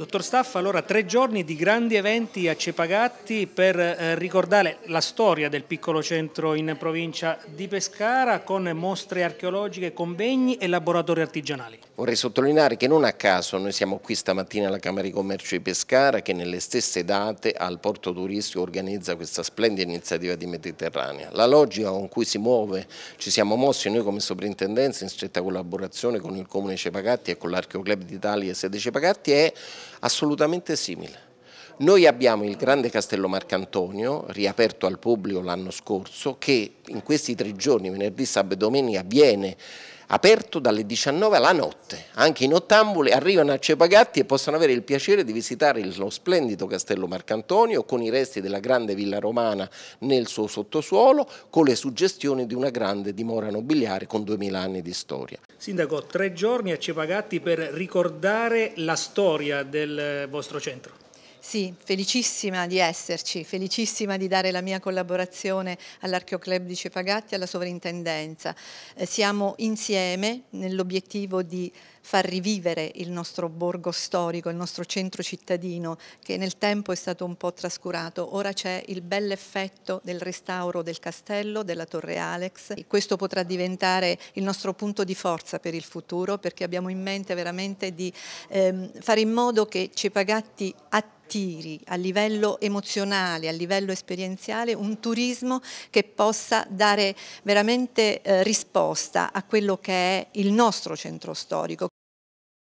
Dottor Staff, allora tre giorni di grandi eventi a Cepagatti per eh, ricordare la storia del piccolo centro in provincia di Pescara con mostre archeologiche, convegni e laboratori artigianali. Vorrei sottolineare che non a caso noi siamo qui stamattina alla Camera di Commercio di Pescara che nelle stesse date al porto turistico organizza questa splendida iniziativa di Mediterranea. La logica con cui si muove, ci siamo mossi noi come soprintendenza in stretta collaborazione con il Comune Cepagatti e con l'Archeoclub d'Italia e sede Cepagatti è assolutamente simile. Noi abbiamo il grande Castello Marcantonio, riaperto al pubblico l'anno scorso, che in questi tre giorni, venerdì, sabato e domenica, viene aperto dalle 19 alla notte. Anche i nottambuli arrivano a Cepagatti e possono avere il piacere di visitare lo splendido castello Marcantonio con i resti della grande villa romana nel suo sottosuolo, con le suggestioni di una grande dimora nobiliare con 2000 anni di storia. Sindaco, tre giorni a Cepagatti per ricordare la storia del vostro centro. Sì, felicissima di esserci, felicissima di dare la mia collaborazione all'Archeoclub di Cepagatti e alla Sovrintendenza. Eh, siamo insieme nell'obiettivo di far rivivere il nostro borgo storico, il nostro centro cittadino che nel tempo è stato un po' trascurato. Ora c'è il bell'effetto del restauro del castello, della Torre Alex. E questo potrà diventare il nostro punto di forza per il futuro perché abbiamo in mente veramente di ehm, fare in modo che Cepagatti attivi attiri a livello emozionale, a livello esperienziale, un turismo che possa dare veramente eh, risposta a quello che è il nostro centro storico.